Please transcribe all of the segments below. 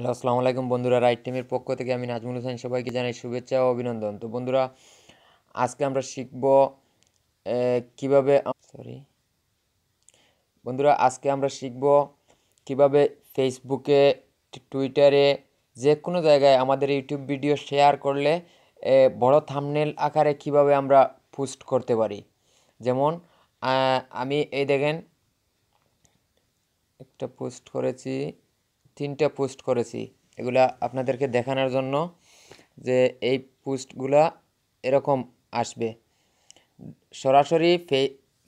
Hello আসসালামু আলাইকুম বন্ধুরা রাইট টিমের পক্ষ থেকে আমি নাজমুল হোসেন সবাইকে জানাই শুভেচ্ছা ও অভিনন্দন তো বন্ধুরা আজকে আমরা শিখব কিভাবে সরি বন্ধুরা আজকে আমরা শিখব কিভাবে ফেসবুকে টুইটারে যে কোনো জায়গায় আমাদের ইউটিউব ভিডিও শেয়ার করলে বড় থামনেল আকারে কিভাবে আমরা পোস্ট করতে পারি যেমন আমি এই দেখেন একটা পোস্ট করেছি তিনটা পোস্ট করেছি এগুলা আপনাদেরকে দেখানোর জন্য যে এই পোস্টগুলা এরকম আসবে সরাসরি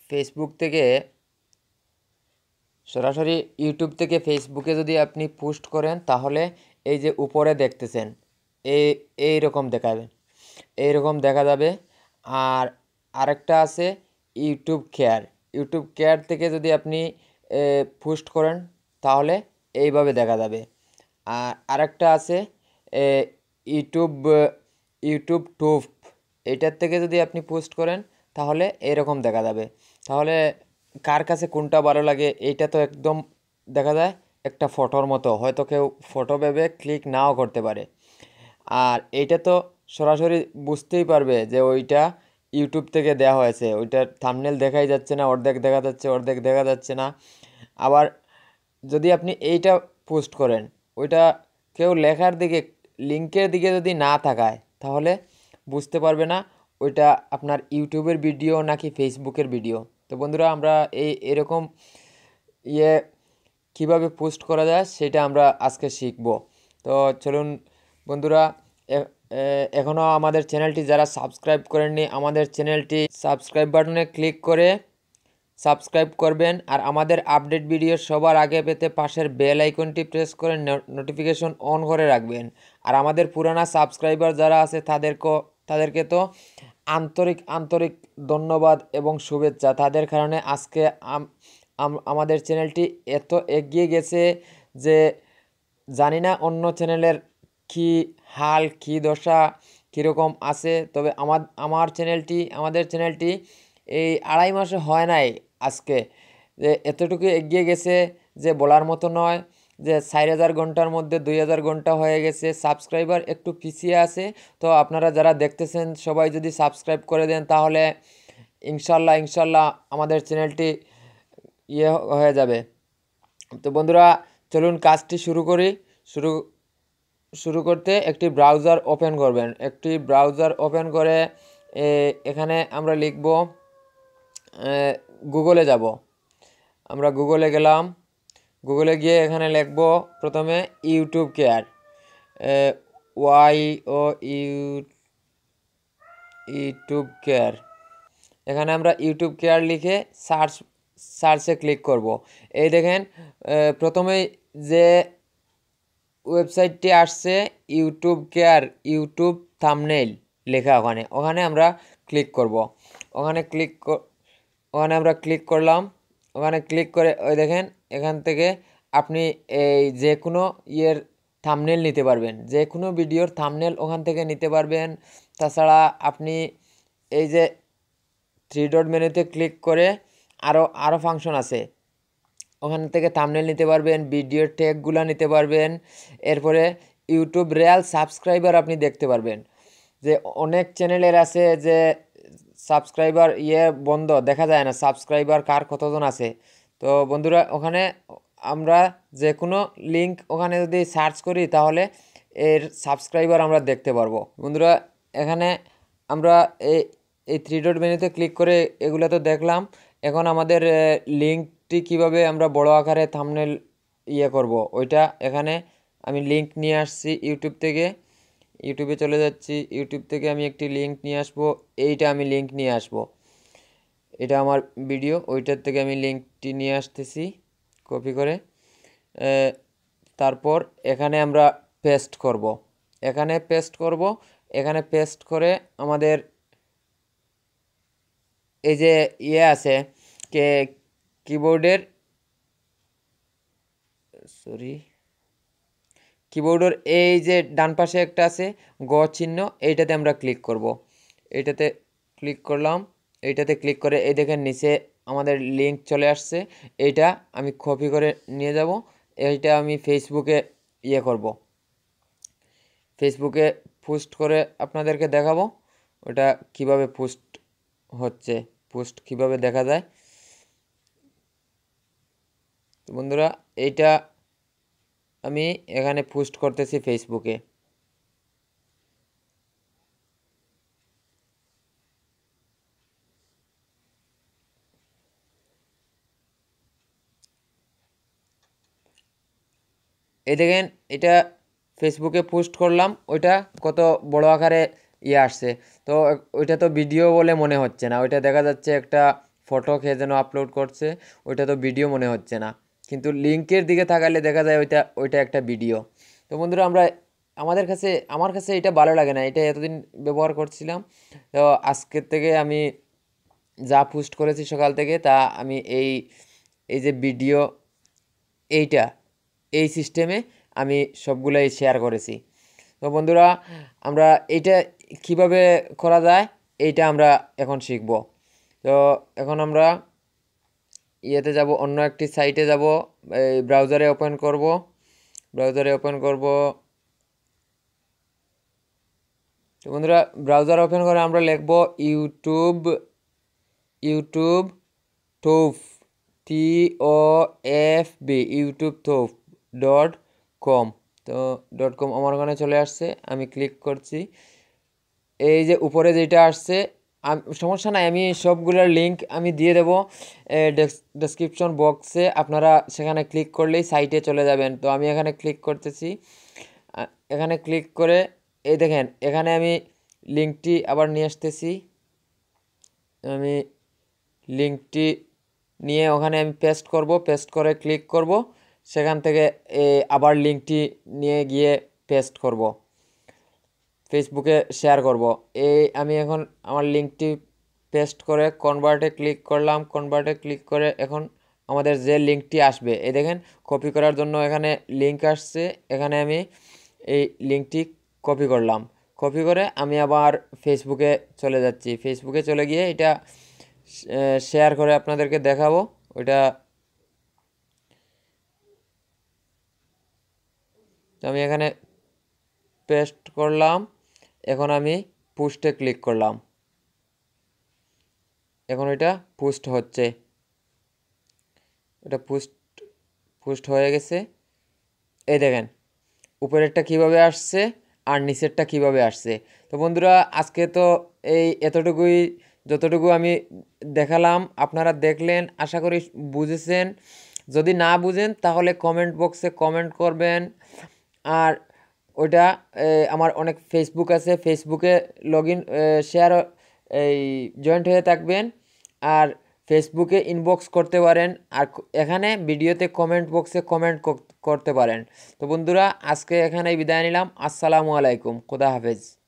ফেসবুক থেকে সরাসরি ইউটিউব থেকে ফেসবুকে যদি আপনি পোস্ট করেন তাহলে এই যে উপরে দেখতেছেন এই এই রকম দেখাবে এই রকম দেখা যাবে আর আরেকটা আছে ইউটিউব কেয়ার ইউটিউব কেয়ার থেকে যদি আপনি পোস্ট করেন তাহলে এইভাবে দেখা যাবে আর আরেকটা আছে ইউটিউব ইউটিউব টুপ এটার থেকে যদি আপনি পোস্ট করেন তাহলে এরকম দেখা যাবে তাহলে কার কাছে কোনটা ভালো লাগে এইটা তো একদম দেখা যায় একটা ফটোর মতো হয়তো কেউ ফটো ভেবে ক্লিক নাও করতে পারে আর এইটা তো সরাসরি বুঝতেই পারবে যে ওইটা ইউটিউব থেকে দেওয়া হয়েছে ওইটার থামনেল দেখাই যাচ্ছে না অর্ধেক দেখা যাচ্ছে অর্ধেক দেখা যাচ্ছে না আবার যদি আপনি এইটা পোস্ট করেন ওইটা কেউ লেখার দিকে লিঙ্কের দিকে যদি না থাকায় তাহলে বুঝতে পারবে না ওইটা আপনার ইউটিউবের ভিডিও নাকি ফেসবুকের ভিডিও তো বন্ধুরা আমরা এই এরকম ইয়ে কিভাবে পোস্ট করা যায় সেটা আমরা আজকে শিখব তো চলুন বন্ধুরা এখনও আমাদের চ্যানেলটি যারা সাবস্ক্রাইব করেননি আমাদের চ্যানেলটি সাবস্ক্রাইব বাটনে ক্লিক করে সাবস্ক্রাইব করবেন আর আমাদের আপডেট ভিডিও সবার আগে পেতে পাশের বেল আইকনটি প্রেস করে নোটিফিকেশন অন করে রাখবেন আর আমাদের পুরানা সাবস্ক্রাইবার যারা আছে তাদেরকে তাদেরকে তো আন্তরিক আন্তরিক ধন্যবাদ এবং শুভেচ্ছা তাদের কারণে আজকে আমাদের চ্যানেলটি এত এগিয়ে গেছে যে জানি না অন্য চ্যানেলের কি হাল কি দশা কীরকম আছে তবে আমার আমার চ্যানেলটি আমাদের চ্যানেলটি এই আড়াই মাসে হয় নাই আজকে যে এতটুকু এগিয়ে গেছে যে বলার মতো নয় যে চার হাজার ঘন্টার মধ্যে দুই হাজার ঘন্টা হয়ে গেছে সাবস্ক্রাইবার একটু পিছিয়ে আছে তো আপনারা যারা দেখতেছেন সবাই যদি সাবস্ক্রাইব করে দেন তাহলে ইনশাল্লাহ ইনশাল্লাহ আমাদের চ্যানেলটি ইয়ে হয়ে যাবে তো বন্ধুরা চলুন কাজটি শুরু করি শুরু শুরু করতে একটি ব্রাউজার ওপেন করবেন একটি ব্রাউজার ওপেন করে এখানে আমরা লিখব গুগলে যাব আমরা গুগলে গেলাম গুগলে গিয়ে এখানে লিখব প্রথমে YouTube care Y O U YouTube care এখানে আমরা ইউটিউব কেয়ার লিখে সার্চ সার্চে ক্লিক করব এই দেখেন প্রথমে যে ওয়েবসাইটটি আসছে ইউটিউব কেয়ার ইউটিউব থামনেইল লেখা ওখানে ওখানে আমরা ক্লিক করব ওখানে ক্লিক ওখানে আমরা ক্লিক করলাম ওখানে ক্লিক করে ওই দেখেন এখান থেকে আপনি এই যে কোনো ইয়ের থামনেল নিতে পারবেন যে কোনো ভিডিওর থামনেল ওখান থেকে নিতে পারবেন তাছাড়া আপনি এই যে থ্রি ডট মেনুতে ক্লিক করে আরও আরও ফাংশন আছে ওখান থেকে থামনেল নিতে পারবেন ভিডিও টেকগুলো নিতে পারবেন এরপরে ইউটিউব রিয়াল সাবস্ক্রাইবার আপনি দেখতে পারবেন যে অনেক চ্যানেলের আছে যে সাবস্ক্রাইবার ইয়ে বন্ধ দেখা যায় না সাবস্ক্রাইবার কার কতজন আছে তো বন্ধুরা ওখানে আমরা যে কোনো লিঙ্ক ওখানে যদি সার্চ করি তাহলে এর সাবস্ক্রাইবার আমরা দেখতে পারবো বন্ধুরা এখানে আমরা এই এই থ্রি ডট মেনুতে ক্লিক করে এগুলো তো দেখলাম এখন আমাদের লিঙ্কটি কিভাবে আমরা বড় আকারে থামনেল ইয়ে করব ওইটা এখানে আমি লিঙ্ক নিয়ে আসছি ইউটিউব থেকে ইউটিউবে চলে যাচ্ছি ইউটিউব থেকে আমি একটি লিঙ্ক নিয়ে আসবো এইটা আমি লিঙ্ক নিয়ে আসবো এটা আমার ভিডিও ওইটার থেকে আমি লিঙ্কটি নিয়ে আসতেছি কপি করে তারপর এখানে আমরা পেস্ট করব। এখানে পেস্ট করব এখানে পেস্ট করে আমাদের এই যে ইয়ে আছে কে কিবোর্ডের সরি কিবোর্ডের এই যে ডান পাশে একটা আছে গ চিহ্ন এইটাতে আমরা ক্লিক করব। এইটাতে ক্লিক করলাম এইটাতে ক্লিক করে এই দেখেন নিচে আমাদের লিঙ্ক চলে আসছে এইটা আমি কপি করে নিয়ে যাব এইটা আমি ফেসবুকে ইয়ে করব। ফেসবুকে পোস্ট করে আপনাদেরকে দেখাবো ওটা কিভাবে পোস্ট হচ্ছে পোস্ট কিভাবে দেখা যায় তো বন্ধুরা এইটা আমি এখানে পোস্ট করতেছি ফেসবুকে এই দেখেন এটা ফেসবুকে পোস্ট করলাম ওইটা কত বড় আকারে ইয়ে আসছে তো ওইটা তো ভিডিও বলে মনে হচ্ছে না ওইটা দেখা যাচ্ছে একটা ফটো খেয়ে যেন আপলোড করছে ওইটা তো ভিডিও মনে হচ্ছে না কিন্তু লিঙ্কের দিকে থাকালে দেখা যায় ওইটা ওইটা একটা ভিডিও তো বন্ধুরা আমরা আমাদের কাছে আমার কাছে এটা ভালো লাগে না এটা এতদিন ব্যবহার করছিলাম তো আজকের থেকে আমি যা পোস্ট করেছি সকাল থেকে তা আমি এই এই যে ভিডিও এইটা এই সিস্টেমে আমি সবগুলোই শেয়ার করেছি তো বন্ধুরা আমরা এটা কিভাবে করা যায় এইটা আমরা এখন শিখব তো এখন আমরা ইয়েতে যাব অন্য একটি সাইটে যাব এই ব্রাউজারে ওপেন করব ব্রাউজারে ওপেন করব তো বন্ধুরা ব্রাউজার ওপেন করে আমরা লিখব YouTube YouTube tof T O F B YouTube tof dot com তো ডট কম আমার ওখানে চলে আসছে আমি ক্লিক করছি এই যে উপরে যেটা আসছে সমস্যা নাই আমি সবগুলোর লিঙ্ক আমি দিয়ে দেবো ডেসক্রিপশন বক্সে আপনারা সেখানে ক্লিক করলেই সাইটে চলে যাবেন তো আমি এখানে ক্লিক করতেছি এখানে ক্লিক করে এই দেখেন এখানে আমি লিঙ্কটি আবার নিয়ে আসতেছি আমি লিঙ্কটি নিয়ে ওখানে আমি পেস্ট করব পেস্ট করে ক্লিক করব সেখান থেকে আবার লিঙ্কটি নিয়ে গিয়ে পেস্ট করবো ফেসবুকে শেয়ার করব এই আমি এখন আমার লিঙ্কটি পেস্ট করে কনভার্টে ক্লিক করলাম কনভার্টে ক্লিক করে এখন আমাদের যে লিঙ্কটি আসবে এই দেখেন কপি করার জন্য এখানে লিঙ্ক আসছে এখানে আমি এই লিঙ্কটি কপি করলাম কপি করে আমি আবার ফেসবুকে চলে যাচ্ছি ফেসবুকে চলে গিয়ে এটা শেয়ার করে আপনাদেরকে দেখাবো ওইটা আমি এখানে পেস্ট করলাম এখন আমি পুস্টে ক্লিক করলাম এখন এটা পুস্ট হচ্ছে এটা পুস্ট পুস্ট হয়ে গেছে এই দেখেন উপরেরটা কিভাবে আসছে আর নিচেরটা কিভাবে আসছে তো বন্ধুরা আজকে তো এই এতটুকুই যতটুকু আমি দেখালাম আপনারা দেখলেন আশা করি বুঝেছেন যদি না বুঝেন তাহলে কমেন্ট বক্সে কমেন্ট করবেন আর ওইটা আমার অনেক ফেসবুক আছে ফেসবুকে লগ ইন শেয়ার এই জয়েন্ট হয়ে থাকবেন আর ফেসবুকে ইনবক্স করতে পারেন আর এখানে ভিডিওতে কমেন্ট বক্সে কমেন্ট করতে পারেন তো বন্ধুরা আজকে এখানে বিদায় নিলাম আসসালামু আলাইকুম খুদা হাফেজ